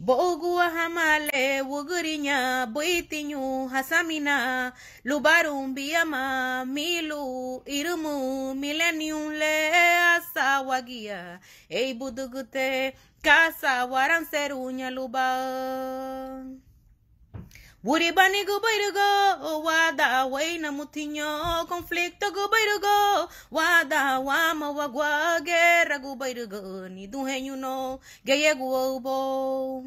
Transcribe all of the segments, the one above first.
Bogu hamale wugurinya boitinyu hasamina lubarum biyama milu irumu mileniunle le asawagia ei budugute kasa waran serunya luba Wuribani gubairugo wada waina namutinyo konflikto gubairugo Wada wama wagwa gera gubaira gani duhe you know geye guobo.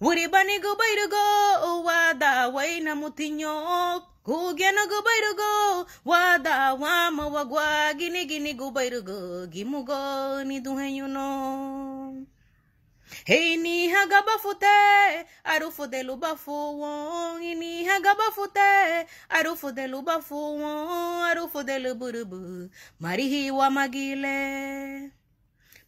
Wuribani gubaira go wada waina mutinyok Gugena go wada wama wagwa gini gini gubairugo, gimugo ni duhe you know. Hey ni hagaba fute arufu de lubafu won ini hagabafute arufu de lubafu won arufu de luburubu marihiwa magile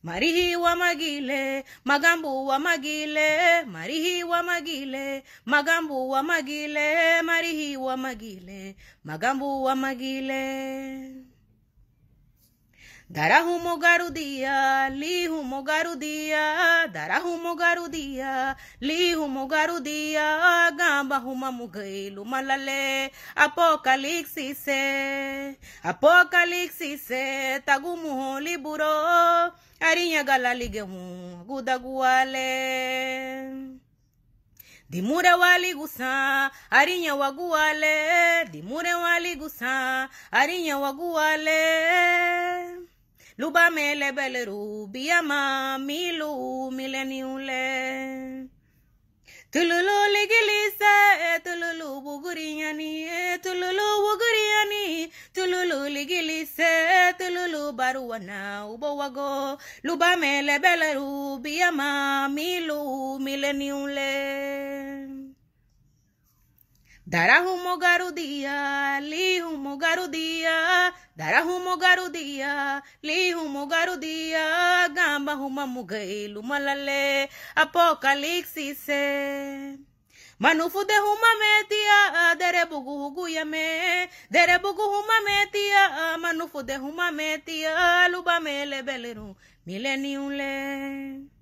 marihiwa magile magambuwa magile marihiwa magile magambuwa magile marihiwa magile magambuwa magile Dará rumo garudia, li rumo garudia, dará rumo garudia, li rumo garudia, gamba huma mugailu malale, apocalipse se, apocalypse se, tagumu liburo, arinha galaligehum, gudaguale. Dimure waligusa arinya waguale dimure gusa, arinya waguale luba mele beleru biama milu mileniule. Tululu ligilise tululu buguriani tululu buguriani tululu ligilise tululu baruana ubowago luba mele beleru biama milu mileniule. Dará rumo garudia, li rumo garudia, dará rumo garudia, li rumo garudia, gamba ruma mugailu malale, apocalipse se. Manufu de huma metia, dere bugu yame, dere bugu huma metia, manufu de huma metia, luba mele beleru, milenium le.